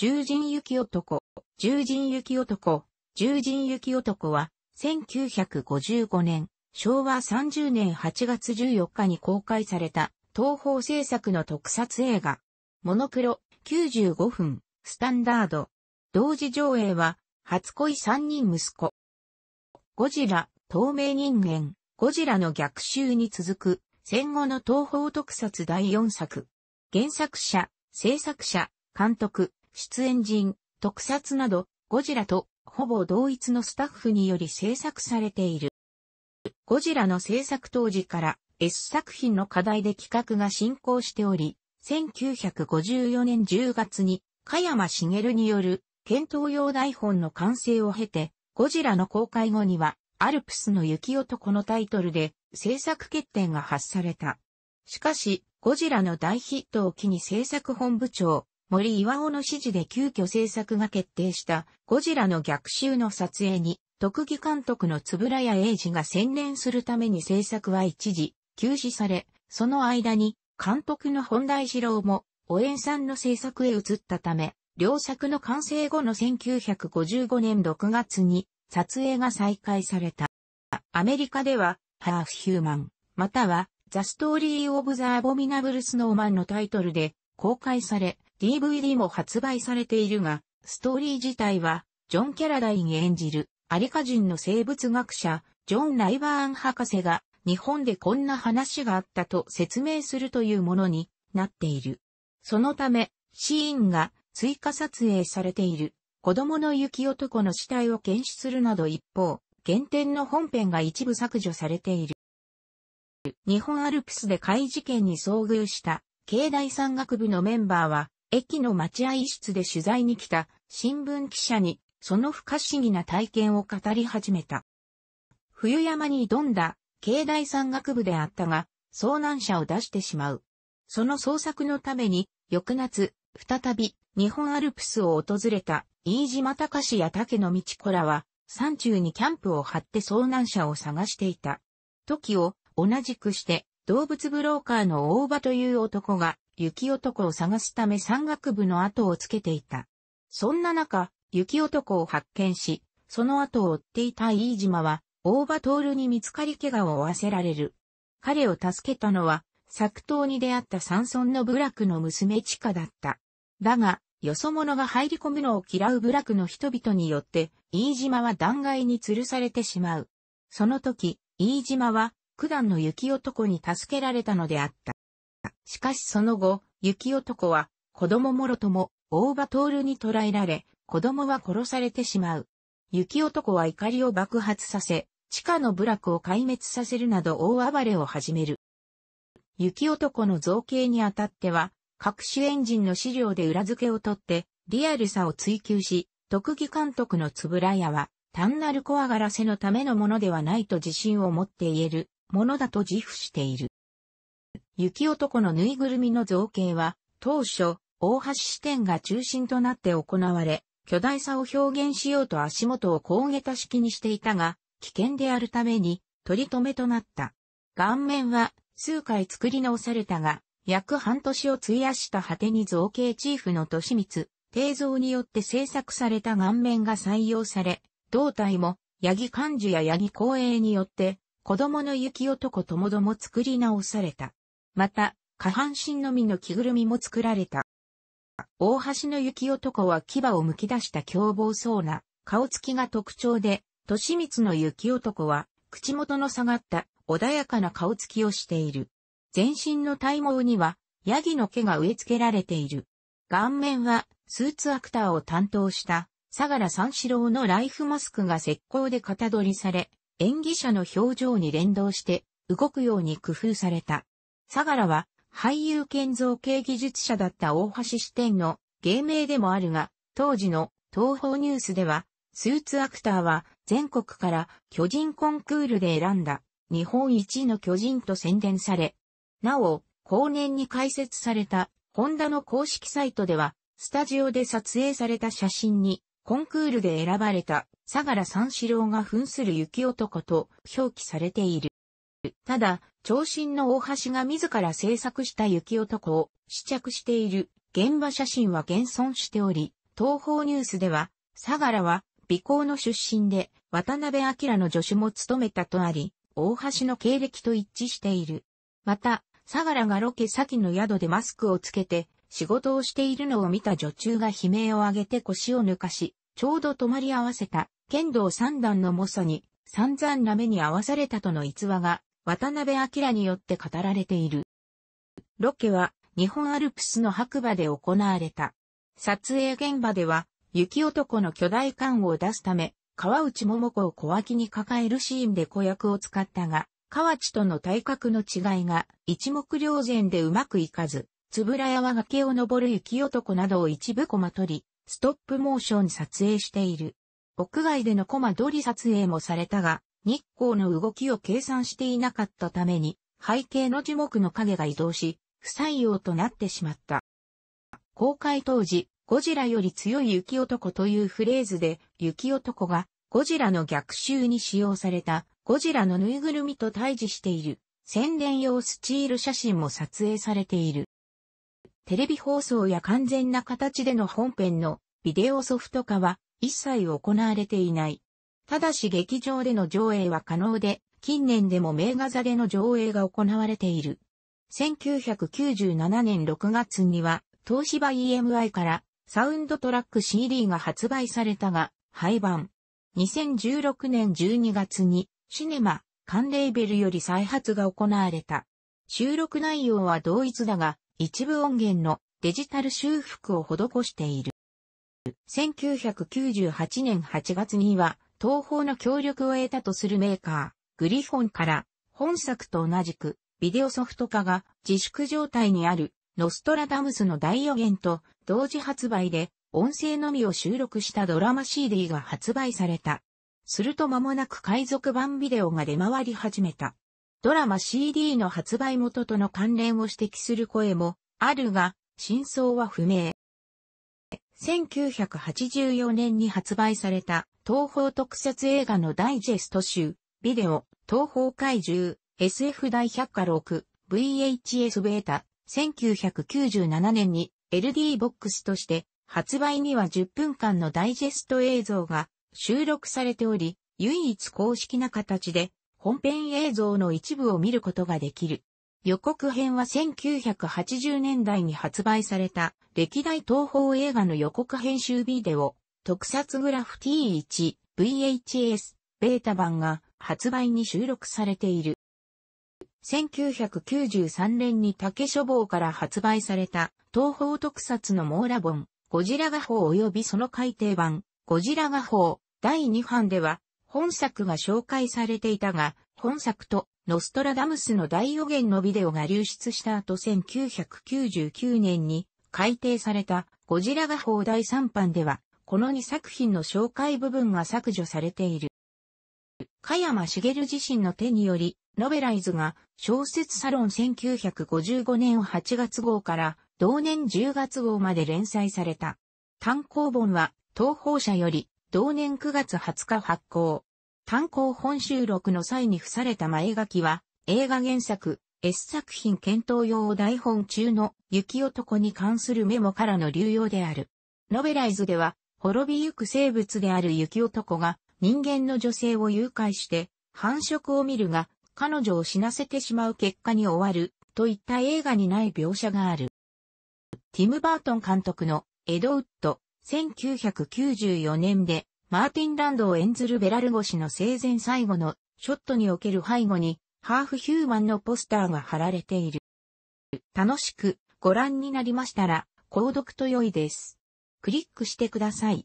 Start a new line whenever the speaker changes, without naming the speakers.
獣人雪男、獣人雪男、獣人雪男は、1955年、昭和30年8月14日に公開された、東方制作の特撮映画、モノクロ、95分、スタンダード。同時上映は、初恋3人息子。ゴジラ、透明人間、ゴジラの逆襲に続く、戦後の東方特撮第4作。原作者、制作者、監督、出演陣、特撮など、ゴジラとほぼ同一のスタッフにより制作されている。ゴジラの制作当時から S 作品の課題で企画が進行しており、1954年10月に、加山茂による検討用台本の完成を経て、ゴジラの公開後には、アルプスの雪男のタイトルで制作決定が発された。しかし、ゴジラの大ヒットを機に制作本部長、森岩尾の指示で急遽制作が決定したゴジラの逆襲の撮影に、特技監督の円谷英二が専念するために制作は一時休止され、その間に監督の本田一郎も応援さんの制作へ移ったため、両作の完成後の1955年6月に撮影が再開された。アメリカでは、ハーフ・ヒューマン、または、ザ・ストーリー・オブ・ザ・アボミナブル・スノーマンのタイトルで公開され、DVD も発売されているが、ストーリー自体は、ジョン・キャラダイン演じる、アリカ人の生物学者、ジョン・ライバーン博士が、日本でこんな話があったと説明するというものになっている。そのため、シーンが追加撮影されている子供の雪男の死体を検出するなど一方、原点の本編が一部削除されている。日本アルプスで怪事件に遭遇した、経内山岳部のメンバーは、駅の待合室で取材に来た新聞記者に、その不可思議な体験を語り始めた。冬山に挑んだ、経内山岳部であったが、遭難者を出してしまう。その捜索のために、翌夏、再び、日本アルプスを訪れた、飯島隆や竹野道子らは、山中にキャンプを張って遭難者を探していた。時を、同じくして、動物ブローカーの大場という男が、雪男を探すため山岳部の後をつけていた。そんな中、雪男を発見し、その後を追っていた飯島は、大場徹に見つかり怪我を負わせられる。彼を助けたのは、作刀に出会った山村の部落の娘地下だった。だが、よそ者が入り込むのを嫌う部落の人々によって、飯島は断崖に吊るされてしまう。その時、飯島は、九段の雪男に助けられたのであった。しかしその後、雪男は、子供もろとも、大場徹に捕らえられ、子供は殺されてしまう。雪男は怒りを爆発させ、地下の部落を壊滅させるなど大暴れを始める。雪男の造形にあたっては、各種エンジンの資料で裏付けを取って、リアルさを追求し、特技監督のつぶらやは、単なる怖がらせのためのものではないと自信を持って言える、ものだと自負している。雪男のぬいぐるみの造形は、当初、大橋支店が中心となって行われ、巨大さを表現しようと足元を高下駄式にしていたが、危険であるために、取り留めとなった。顔面は、数回作り直されたが、約半年を費やした果てに造形チーフの利光、定造によって制作された顔面が採用され、胴体も、八木幹樹や八木光栄によって、子供の雪男ともども作り直された。また、下半身のみの着ぐるみも作られた。大橋の雪男は牙を剥き出した凶暴そうな顔つきが特徴で、利光の雪男は口元の下がった穏やかな顔つきをしている。全身の体毛にはヤギの毛が植え付けられている。顔面はスーツアクターを担当した相良三四郎のライフマスクが石膏で型取りされ、演技者の表情に連動して動くように工夫された。相良は俳優建造系技術者だった大橋支店の芸名でもあるが、当時の東方ニュースでは、スーツアクターは全国から巨人コンクールで選んだ日本一の巨人と宣伝され、なお、後年に開設されたホンダの公式サイトでは、スタジオで撮影された写真にコンクールで選ばれた相良三四郎が扮する雪男と表記されている。ただ、長身の大橋が自ら制作した雪男を試着している現場写真は現存しており、東方ニュースでは、相良は、美工の出身で、渡辺明の助手も務めたとあり、大橋の経歴と一致している。また、相良がロケ先の宿でマスクをつけて、仕事をしているのを見た女中が悲鳴を上げて腰を抜かし、ちょうど泊まり合わせた、剣道三段の猛者に、散々な目に合わされたとの逸話が渡辺明によって語られている。ロケは日本アルプスの白馬で行われた。撮影現場では雪男の巨大感を出すため、川内桃子を小脇に抱えるシーンで子役を使ったが、河内との体格の違いが一目瞭然でうまくいかず、つぶらやは崖を登る雪男などを一部コマ撮り、ストップモーション撮影している。屋外でのコマ撮り撮影もされたが、日光の動きを計算していなかったために、背景の樹木の影が移動し、不採用となってしまった。公開当時、ゴジラより強い雪男というフレーズで、雪男がゴジラの逆襲に使用されたゴジラのぬいぐるみと対峙している宣伝用スチール写真も撮影されている。テレビ放送や完全な形での本編のビデオソフト化は一切行われていない。ただし劇場での上映は可能で、近年でも名画座での上映が行われている。1997年6月には、東芝 EMI からサウンドトラック CD が発売されたが、廃盤。2016年12月に、シネマ、関レーベルより再発が行われた。収録内容は同一だが、一部音源のデジタル修復を施している。1998年8月には、東方の協力を得たとするメーカー、グリフォンから、本作と同じく、ビデオソフト化が自粛状態にある、ノストラダムスの大予言と同時発売で、音声のみを収録したドラマ CD が発売された。すると間もなく海賊版ビデオが出回り始めた。ドラマ CD の発売元との関連を指摘する声もあるが、真相は不明。1984年に発売された東方特撮映画のダイジェスト集、ビデオ、東方怪獣、SF 第100課6、VHS ベータ、1997年に LD ボックスとして発売には10分間のダイジェスト映像が収録されており、唯一公式な形で本編映像の一部を見ることができる。予告編は1980年代に発売された歴代東方映画の予告編集ビデオ特撮グラフ T1 VHS ベータ版が発売に収録されている。1993年に竹書房から発売された東方特撮のモラボ本、ゴジラ画法及びその改訂版、ゴジラ画法第2版では本作が紹介されていたが、本作とノストラダムスの大予言のビデオが流出した後1999年に改訂されたゴジラ画法第3版ではこの2作品の紹介部分が削除されている。加山茂自身の手により、ノベライズが小説サロン1955年8月号から同年10月号まで連載された。単行本は東方社より同年9月20日発行。単行本収録の際に付された前書きは映画原作、S 作品検討用台本中の雪男に関するメモからの流用である。ノベライズでは滅びゆく生物である雪男が人間の女性を誘拐して繁殖を見るが彼女を死なせてしまう結果に終わるといった映画にない描写がある。ティム・バートン監督のエドウッド1994年でマーティン・ランドを演ずるベラルゴ氏の生前最後のショットにおける背後にハーフヒューマンのポスターが貼られている。楽しくご覧になりましたら購読と良いです。クリックしてください。